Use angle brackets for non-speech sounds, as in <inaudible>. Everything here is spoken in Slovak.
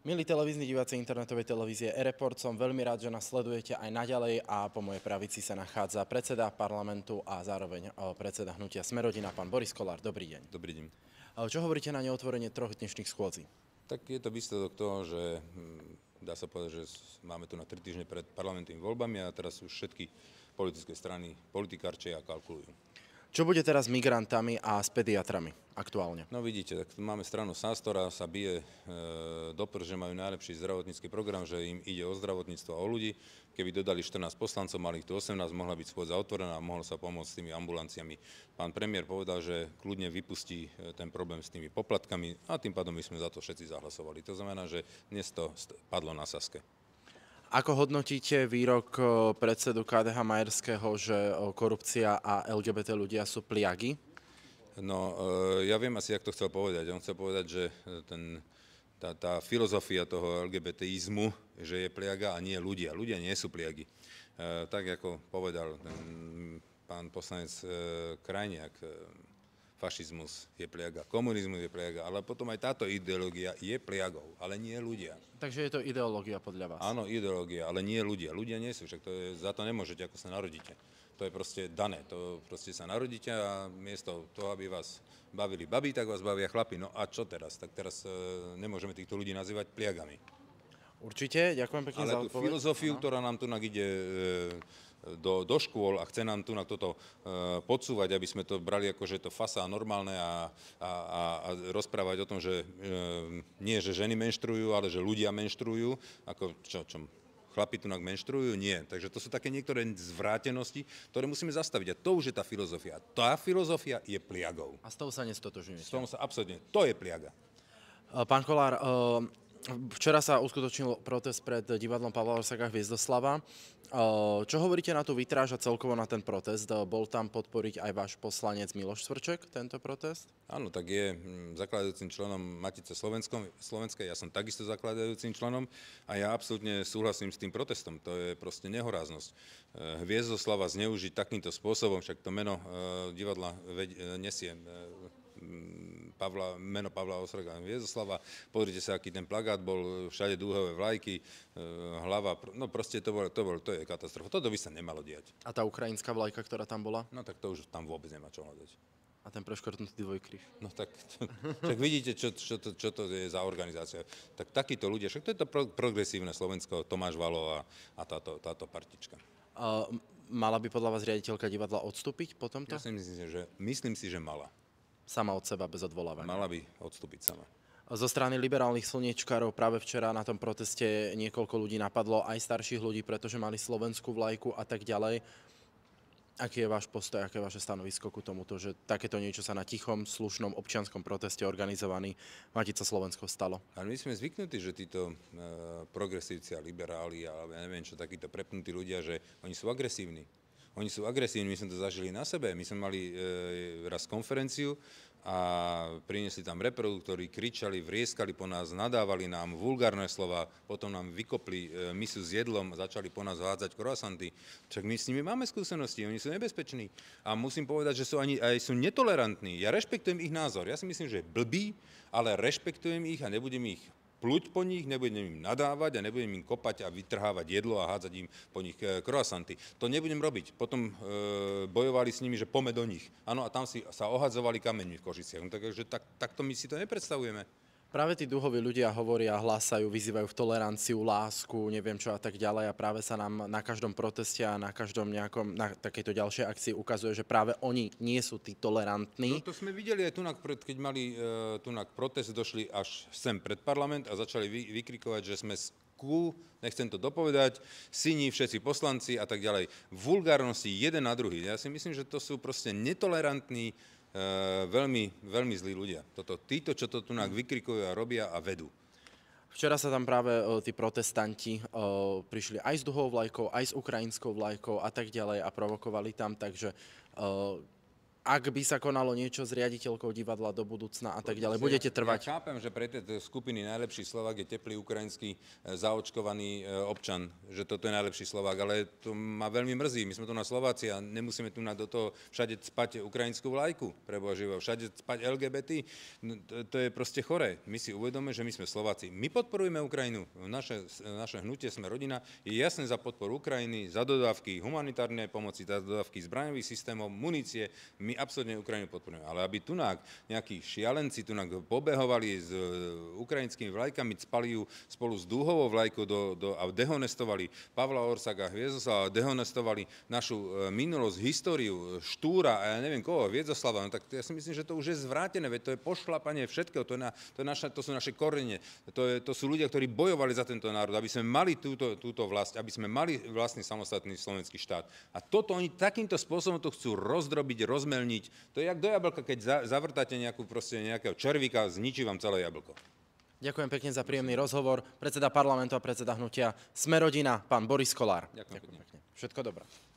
Milí televízni diváci internetovej televízie e-report, som veľmi rád, že nás sledujete aj naďalej a po mojej pravici sa nachádza predseda parlamentu a zároveň predseda hnutia Smerodina, pán Boris Kolár. Dobrý deň. Dobrý deň. Čo hovoríte na neotvorenie troch dnešných schôdzí? Tak je to výsledok toho, že hm, dá sa povedať, že máme tu na tri týždne pred parlamentnými voľbami a teraz už všetky politické strany politikárčia kalkulujú. Čo bude teraz s migrantami a s pediatrami aktuálne? No vidíte, tak máme stranu SAS, ktorá sa bije e, do prv, že majú najlepší zdravotnícky program, že im ide o zdravotníctvo a o ľudí. Keby dodali 14 poslancov, mali ich tu 18, mohla byť schôdza otvorená a mohlo sa pomôcť s tými ambulanciami. Pán premiér povedal, že kľudne vypustí e, ten problém s tými poplatkami a tým pádom my sme za to všetci zahlasovali. To znamená, že dnes to padlo na Saske. Ako hodnotíte výrok eh, predsedu KDH Majerského, že eh, korupcia a LGBT ľudia sú pliagy? No, eh, ja viem asi, jak to chcel povedať. On chcel povedať, že ten, tá, tá filozofia toho LGBTizmu, že je pliaga a nie ľudia. Ľudia nie sú pliagy. Tak, ako povedal ten mm, pán poslanec Krajniak, fašizmus je pliaga, komunizmus je pliaga, ale potom aj táto ideológia je pliagou, ale nie ľudia. Takže je to ideológia podľa vás? Áno, ideológia, ale nie ľudia. Ľudia nie sú, však to je, za to nemôžete, ako sa narodíte. To je proste dané, to proste sa narodíte a miesto toho, aby vás bavili babi, tak vás bavia chlapi. No a čo teraz? Tak teraz e, nemôžeme týchto ľudí nazývať pliagami. Určite, ďakujem pekne ale za odpoveď. Ale filozofiu, ano. ktorá nám tu ide e, do, do škôl a chce nám tu na toto e, podsúvať, aby sme to brali ako, že to fasa normálne a, a, a, a rozprávať o tom, že e, nie, že ženy menštrujú, ale že ľudia menštrujú, ako čo, čo chlapi tu menštrujú? Nie. Takže to sú také niektoré zvrátenosti, ktoré musíme zastaviť. A to už je tá filozofia. Tá filozofia je pliagou. A s tou sa nestotožňujete? S tou sa absolútne. To je pliaga. Pán Kolár, e, Včera sa uskutočnil protest pred divadlom Pavla Orsaka Hviezdoslava. Eh, čo hovoríte na tú vytráž a celkovo na ten protest? Eh, bol tam podporiť aj váš poslanec Miloš Svrček tento protest? Áno, tak je hm, zakladajúcim členom Matice Slovenskej, ja som takisto zakladajúcim členom a ja absolútne súhlasím s tým protestom. To je proste nehoráznosť. Eh, Hviezdoslava zneužiť takýmto spôsobom, však to meno divadla nesie Pavla, meno Pavla Osraga Viezoslava. Pozrite sa, aký ten plagát bol, všade dúhové vlajky, e, hlava, no proste to, bol, to, bol, to je katastrofa. Toto by sa nemalo diať. A tá ukrajinská vlajka, ktorá tam bola? No tak to už tam vôbec nemá čo hľadať. A ten preškrtnutý dvojkríž. No tak, to, <laughs> tak vidíte, čo, čo, to, čo to je za organizácia. Tak takíto ľudia, však to je to pro, progresívne Slovensko, Tomáš Valo a, a táto, táto partička. Uh, mala by podľa vás riaditeľka divadla odstúpiť po tomto? Ja si myslím, že, myslím si, že mala sama od seba bez odvolávania. Mala by odstúpiť sama. Zo strany liberálnych slniečkárov práve včera na tom proteste niekoľko ľudí napadlo, aj starších ľudí, pretože mali slovenskú vlajku a tak ďalej. Aký je váš postoj, aké je vaše stanovisko ku tomuto, že takéto niečo sa na tichom, slušnom občianskom proteste organizovaný Matica Slovensko stalo? Ale my sme zvyknutí, že títo e, progresívci a liberáli a ja neviem čo, takíto prepnutí ľudia, že oni sú agresívni. Oni sú agresívni, my sme to zažili na sebe. My sme mali e, raz konferenciu a priniesli tam reproduktory, kričali, vrieskali po nás, nadávali nám vulgárne slova, potom nám vykopli e, misu s jedlom, začali po nás hádzať croissanty. Čak my s nimi máme skúsenosti, oni sú nebezpeční. A musím povedať, že sú ani, aj sú netolerantní. Ja rešpektujem ich názor. Ja si myslím, že je blbý, ale rešpektujem ich a nebudem ich pluť po nich, nebudem im nadávať a nebudem im kopať a vytrhávať jedlo a hádzať im po nich kroasanty. E, to nebudem robiť. Potom e, bojovali s nimi, že pome do nich. Áno, a tam si sa ohadzovali kameňmi v Košiciach. No, takže tak, takto my si to nepredstavujeme. Práve tí duhoví ľudia hovoria, hlásajú, vyzývajú v toleranciu, lásku, neviem čo a tak ďalej a práve sa nám na každom proteste a na každom nejakom, na takejto ďalšej akcii ukazuje, že práve oni nie sú tí tolerantní. No to sme videli aj tunak, keď mali uh, e, tunak protest, došli až sem pred parlament a začali vy, vykrikovať, že sme skú, nechcem to dopovedať, syni, všetci poslanci a tak ďalej. Vulgárnosti jeden na druhý. Ja si myslím, že to sú proste netolerantní Eh, veľmi, veľmi zlí ľudia. Toto, títo, čo to tu nám vykrikujú a robia a vedú. Včera sa tam práve o, eh, tí protestanti o, eh, prišli aj s duhovou vlajkou, aj s ukrajinskou vlajkou a tak ďalej a provokovali tam, takže o, ak by sa konalo niečo s riaditeľkou divadla do budúcna a tak ďalej. Budete trvať. Ja chápem, že pre tie skupiny najlepší Slovák je teplý ukrajinský e, zaočkovaný e, občan, že toto je najlepší Slovák, ale to ma veľmi mrzí. My sme tu na Slováci a nemusíme tu na do toho všade spať ukrajinskú vlajku, preboha živo, všade spať LGBT, no, to je proste chore. My si uvedome, že my sme Slováci. My podporujeme Ukrajinu, naše, naše hnutie sme rodina, je jasné za podporu Ukrajiny, za dodávky humanitárnej pomoci, za dodávky zbraňových systémov, munície, my absolútne Ukrajinu podporujeme. Ale aby tu nejakí šialenci tu pobehovali s e, ukrajinskými vlajkami, spali ju spolu s dúhovou vlajkou do, do, a dehonestovali Pavla Orsaka, Hviezoslava, dehonestovali našu e, minulosť, históriu, e, Štúra a ja neviem koho, Hviezoslava, no tak ja si myslím, že to už je zvrátené, veď to je pošlapanie všetkého, to, je na, to, je naša, to sú naše korene, to, je, to sú ľudia, ktorí bojovali za tento národ, aby sme mali túto, túto vlast, aby sme mali vlastný samostatný slovenský štát. A toto oni takýmto spôsobom to chcú rozdrobiť, rozmer zviditeľniť. To je jak do jablka, keď za, zavrtáte nejakú, proste, nejakého červíka, zničí vám celé jablko. Ďakujem pekne za príjemný rozhovor. Predseda parlamentu a predseda hnutia Smerodina, pán Boris Kolár. Ďakujem, Ďakujem pekne. pekne. Všetko dobré.